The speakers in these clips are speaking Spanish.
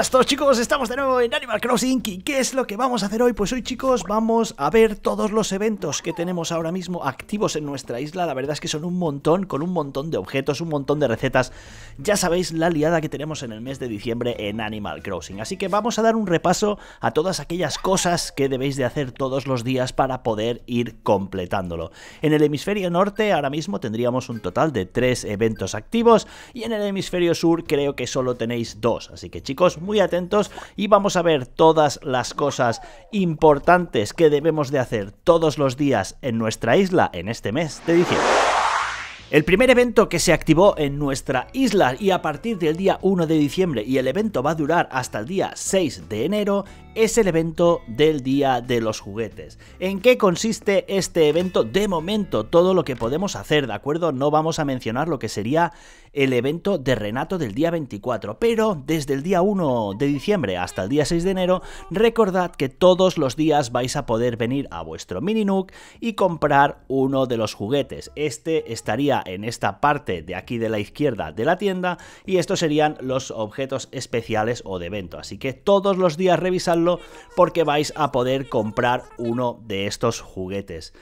¡Hola todos chicos, estamos de nuevo en Animal Crossing ¿Y qué es lo que vamos a hacer hoy? Pues hoy chicos vamos a ver todos los eventos que tenemos ahora mismo activos en nuestra isla La verdad es que son un montón, con un montón de objetos, un montón de recetas Ya sabéis la liada que tenemos en el mes de diciembre en Animal Crossing Así que vamos a dar un repaso a todas aquellas cosas que debéis de hacer todos los días para poder ir completándolo En el hemisferio norte ahora mismo tendríamos un total de tres eventos activos Y en el hemisferio sur creo que solo tenéis dos Así que chicos, muy atentos y vamos a ver todas las cosas importantes que debemos de hacer todos los días en nuestra isla en este mes de diciembre. El primer evento que se activó en nuestra isla y a partir del día 1 de diciembre y el evento va a durar hasta el día 6 de enero es el evento del Día de los Juguetes. ¿En qué consiste este evento? De momento, todo lo que podemos hacer, ¿de acuerdo? No vamos a mencionar lo que sería el evento de Renato del día 24, pero desde el día 1 de diciembre hasta el día 6 de enero, recordad que todos los días vais a poder venir a vuestro mini nook y comprar uno de los juguetes. Este estaría en esta parte de aquí de la izquierda de la tienda y estos serían los objetos especiales o de evento. Así que todos los días revisad porque vais a poder comprar uno de estos juguetes.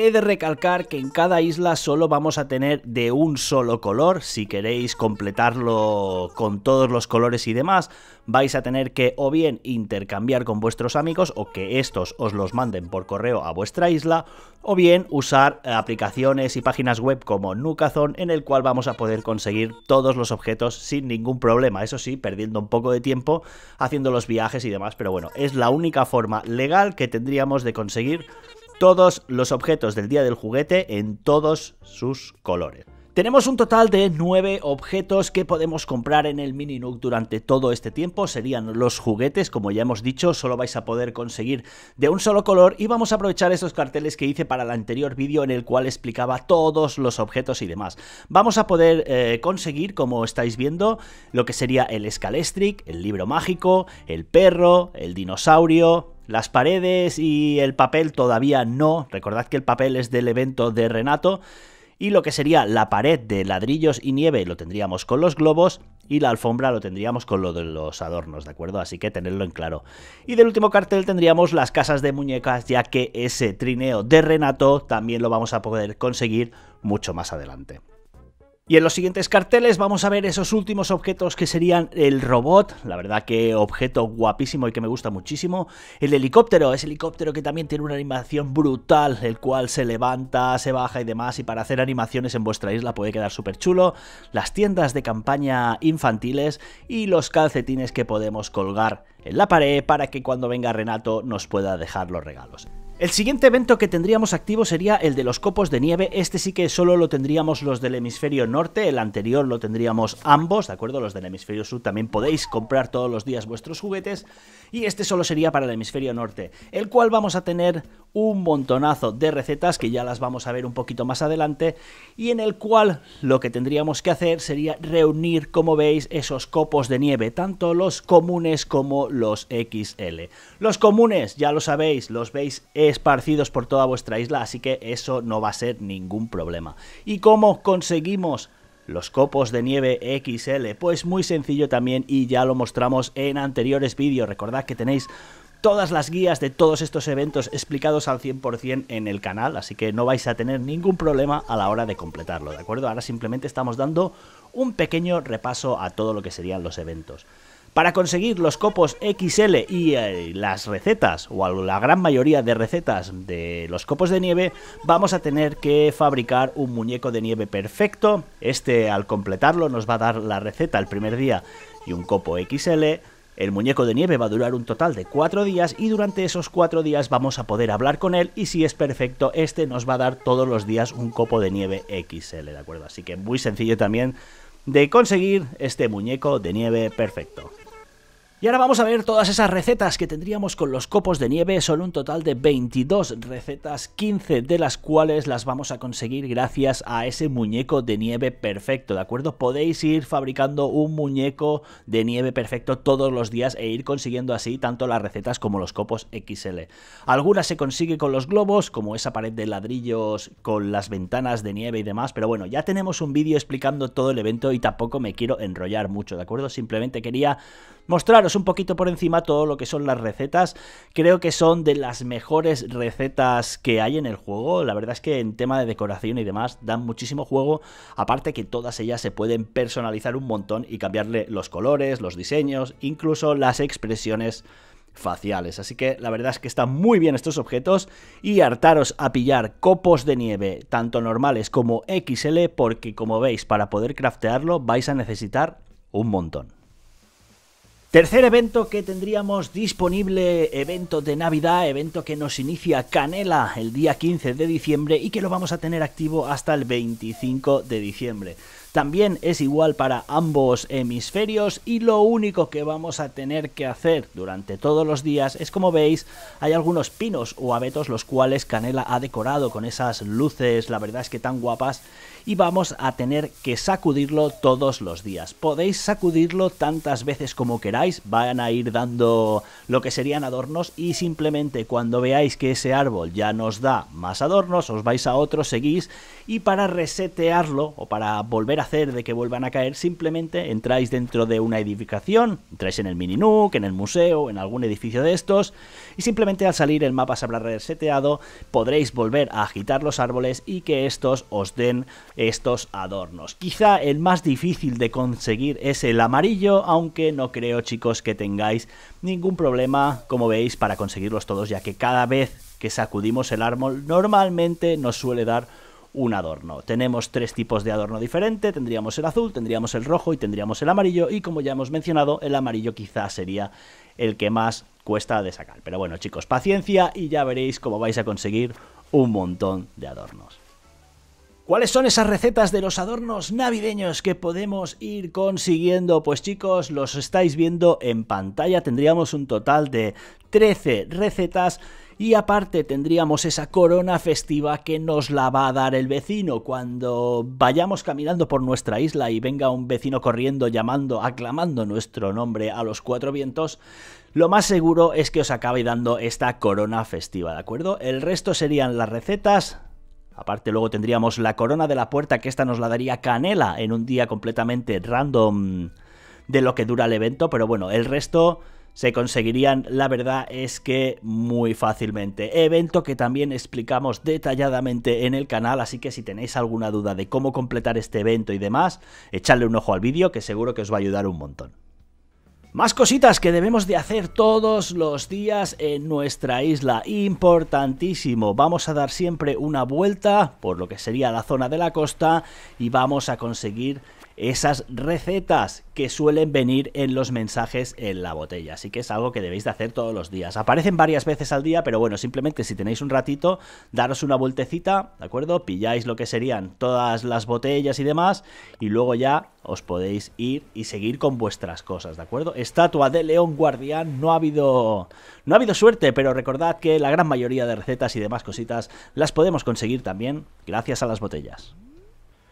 He de recalcar que en cada isla solo vamos a tener de un solo color, si queréis completarlo con todos los colores y demás, vais a tener que o bien intercambiar con vuestros amigos o que estos os los manden por correo a vuestra isla, o bien usar aplicaciones y páginas web como Nucazon en el cual vamos a poder conseguir todos los objetos sin ningún problema, eso sí, perdiendo un poco de tiempo haciendo los viajes y demás, pero bueno, es la única forma legal que tendríamos de conseguir todos los objetos del día del juguete en todos sus colores. Tenemos un total de 9 objetos que podemos comprar en el Mini Nook durante todo este tiempo. Serían los juguetes, como ya hemos dicho, solo vais a poder conseguir de un solo color y vamos a aprovechar esos carteles que hice para el anterior vídeo en el cual explicaba todos los objetos y demás. Vamos a poder eh, conseguir, como estáis viendo, lo que sería el escalestric el libro mágico, el perro, el dinosaurio, las paredes y el papel todavía no. Recordad que el papel es del evento de Renato. Y lo que sería la pared de ladrillos y nieve lo tendríamos con los globos y la alfombra lo tendríamos con lo de los adornos, ¿de acuerdo? Así que tenerlo en claro. Y del último cartel tendríamos las casas de muñecas, ya que ese trineo de Renato también lo vamos a poder conseguir mucho más adelante. Y en los siguientes carteles vamos a ver esos últimos objetos que serían el robot, la verdad que objeto guapísimo y que me gusta muchísimo, el helicóptero, ese helicóptero que también tiene una animación brutal, el cual se levanta, se baja y demás, y para hacer animaciones en vuestra isla puede quedar súper chulo, las tiendas de campaña infantiles y los calcetines que podemos colgar en la pared para que cuando venga Renato nos pueda dejar los regalos. El siguiente evento que tendríamos activo sería el de los copos de nieve. Este sí que solo lo tendríamos los del hemisferio norte, el anterior lo tendríamos ambos, ¿de acuerdo? Los del hemisferio sur también podéis comprar todos los días vuestros juguetes. Y este solo sería para el hemisferio norte, el cual vamos a tener un montonazo de recetas que ya las vamos a ver un poquito más adelante. Y en el cual lo que tendríamos que hacer sería reunir, como veis, esos copos de nieve, tanto los comunes como los XL. Los comunes, ya lo sabéis, los veis en esparcidos por toda vuestra isla, así que eso no va a ser ningún problema. ¿Y cómo conseguimos los copos de nieve XL? Pues muy sencillo también y ya lo mostramos en anteriores vídeos. Recordad que tenéis todas las guías de todos estos eventos explicados al 100% en el canal, así que no vais a tener ningún problema a la hora de completarlo, ¿de acuerdo? Ahora simplemente estamos dando un pequeño repaso a todo lo que serían los eventos. Para conseguir los copos XL y eh, las recetas, o la gran mayoría de recetas de los copos de nieve, vamos a tener que fabricar un muñeco de nieve perfecto. Este al completarlo nos va a dar la receta el primer día y un copo XL. El muñeco de nieve va a durar un total de cuatro días y durante esos cuatro días vamos a poder hablar con él y si es perfecto, este nos va a dar todos los días un copo de nieve XL, ¿de acuerdo? Así que muy sencillo también de conseguir este muñeco de nieve perfecto. Y ahora vamos a ver todas esas recetas que tendríamos con los copos de nieve. Son un total de 22 recetas, 15 de las cuales las vamos a conseguir gracias a ese muñeco de nieve perfecto, ¿de acuerdo? Podéis ir fabricando un muñeco de nieve perfecto todos los días e ir consiguiendo así tanto las recetas como los copos XL. Algunas se consigue con los globos, como esa pared de ladrillos con las ventanas de nieve y demás, pero bueno, ya tenemos un vídeo explicando todo el evento y tampoco me quiero enrollar mucho, ¿de acuerdo? Simplemente quería mostraros un poquito por encima todo lo que son las recetas. Creo que son de las mejores recetas que hay en el juego. La verdad es que en tema de decoración y demás dan muchísimo juego. Aparte que todas ellas se pueden personalizar un montón y cambiarle los colores, los diseños, incluso las expresiones faciales. Así que la verdad es que están muy bien estos objetos y hartaros a pillar copos de nieve, tanto normales como XL, porque como veis, para poder craftearlo vais a necesitar un montón. Tercer evento que tendríamos disponible, evento de Navidad, evento que nos inicia Canela el día 15 de diciembre y que lo vamos a tener activo hasta el 25 de diciembre. También es igual para ambos hemisferios y lo único que vamos a tener que hacer durante todos los días es como veis hay algunos pinos o abetos los cuales Canela ha decorado con esas luces la verdad es que tan guapas y vamos a tener que sacudirlo todos los días. Podéis sacudirlo tantas veces como queráis, van a ir dando lo que serían adornos y simplemente cuando veáis que ese árbol ya nos da más adornos os vais a otro, seguís y para resetearlo o para volver a de que vuelvan a caer, simplemente entráis dentro de una edificación, entráis en el mini nook en el museo, en algún edificio de estos, y simplemente al salir el mapa se habrá reseteado, podréis volver a agitar los árboles y que estos os den estos adornos. Quizá el más difícil de conseguir es el amarillo, aunque no creo chicos que tengáis ningún problema, como veis, para conseguirlos todos, ya que cada vez que sacudimos el árbol normalmente nos suele dar un adorno. Tenemos tres tipos de adorno diferente, tendríamos el azul, tendríamos el rojo y tendríamos el amarillo y como ya hemos mencionado, el amarillo quizás sería el que más cuesta de sacar. Pero bueno chicos, paciencia y ya veréis cómo vais a conseguir un montón de adornos. ¿Cuáles son esas recetas de los adornos navideños que podemos ir consiguiendo? Pues chicos, los estáis viendo en pantalla, tendríamos un total de 13 recetas y aparte tendríamos esa corona festiva que nos la va a dar el vecino cuando vayamos caminando por nuestra isla y venga un vecino corriendo llamando, aclamando nuestro nombre a los cuatro vientos, lo más seguro es que os acabe dando esta corona festiva, ¿de acuerdo? El resto serían las recetas, Aparte luego tendríamos la corona de la puerta que esta nos la daría Canela en un día completamente random de lo que dura el evento, pero bueno, el resto se conseguirían, la verdad es que muy fácilmente. Evento que también explicamos detalladamente en el canal, así que si tenéis alguna duda de cómo completar este evento y demás, echadle un ojo al vídeo que seguro que os va a ayudar un montón. Más cositas que debemos de hacer todos los días en nuestra isla, importantísimo. Vamos a dar siempre una vuelta por lo que sería la zona de la costa y vamos a conseguir esas recetas que suelen venir en los mensajes en la botella. Así que es algo que debéis de hacer todos los días. Aparecen varias veces al día, pero bueno, simplemente si tenéis un ratito, daros una vueltecita, ¿de acuerdo? Pilláis lo que serían todas las botellas y demás, y luego ya os podéis ir y seguir con vuestras cosas, ¿de acuerdo? Estatua de León Guardián, no ha habido. No ha habido suerte, pero recordad que la gran mayoría de recetas y demás cositas las podemos conseguir también gracias a las botellas.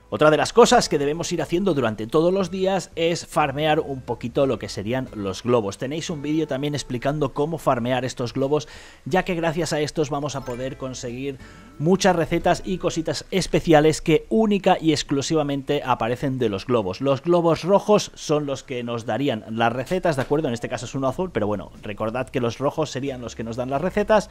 Otra de las cosas que debemos ir haciendo durante todos los días es farmear un poquito lo que serían los globos. Tenéis un vídeo también explicando cómo farmear estos globos, ya que gracias a estos vamos a poder conseguir muchas recetas y cositas especiales que única y exclusivamente aparecen de los globos. Los globos rojos son los que nos darían las recetas, ¿de acuerdo? En este caso es uno azul, pero bueno, recordad que los rojos serían los que nos dan las recetas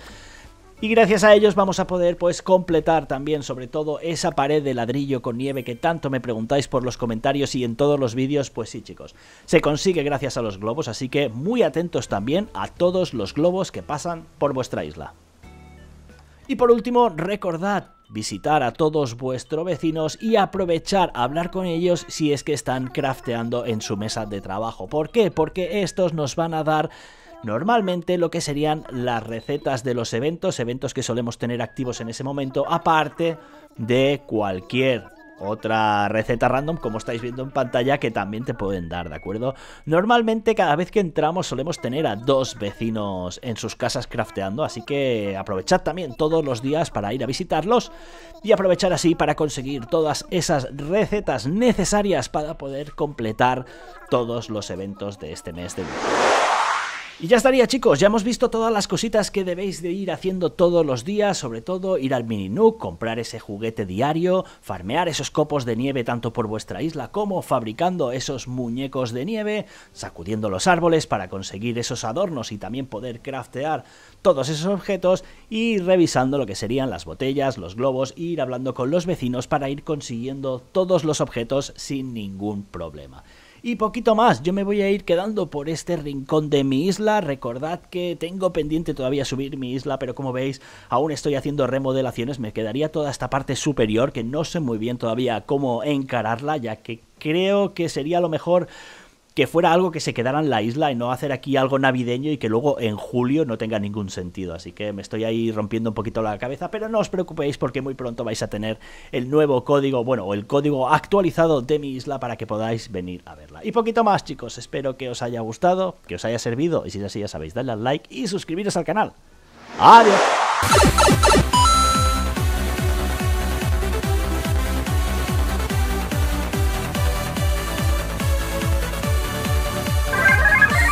y gracias a ellos vamos a poder pues completar también sobre todo esa pared de ladrillo con nieve que tanto me preguntáis por los comentarios y en todos los vídeos, pues sí chicos, se consigue gracias a los globos, así que muy atentos también a todos los globos que pasan por vuestra isla. Y por último, recordad visitar a todos vuestros vecinos y aprovechar a hablar con ellos si es que están crafteando en su mesa de trabajo. ¿Por qué? Porque estos nos van a dar normalmente lo que serían las recetas de los eventos, eventos que solemos tener activos en ese momento, aparte de cualquier otra receta random como estáis viendo en pantalla que también te pueden dar, ¿de acuerdo? Normalmente cada vez que entramos solemos tener a dos vecinos en sus casas crafteando, así que aprovechad también todos los días para ir a visitarlos y aprovechar así para conseguir todas esas recetas necesarias para poder completar todos los eventos de este mes de y ya estaría chicos, ya hemos visto todas las cositas que debéis de ir haciendo todos los días, sobre todo ir al mini comprar ese juguete diario, farmear esos copos de nieve tanto por vuestra isla como fabricando esos muñecos de nieve, sacudiendo los árboles para conseguir esos adornos y también poder craftear todos esos objetos y revisando lo que serían las botellas, los globos, e ir hablando con los vecinos para ir consiguiendo todos los objetos sin ningún problema y poquito más. Yo me voy a ir quedando por este rincón de mi isla. Recordad que tengo pendiente todavía subir mi isla, pero como veis, aún estoy haciendo remodelaciones. Me quedaría toda esta parte superior que no sé muy bien todavía cómo encararla, ya que creo que sería lo mejor que fuera algo que se quedara en la isla y no hacer aquí algo navideño y que luego en julio no tenga ningún sentido. Así que me estoy ahí rompiendo un poquito la cabeza, pero no os preocupéis porque muy pronto vais a tener el nuevo código, bueno, o el código actualizado de mi isla para que podáis venir a verla. Y poquito más, chicos, espero que os haya gustado, que os haya servido y si es así ya sabéis, dadle al like y suscribiros al canal. Adiós.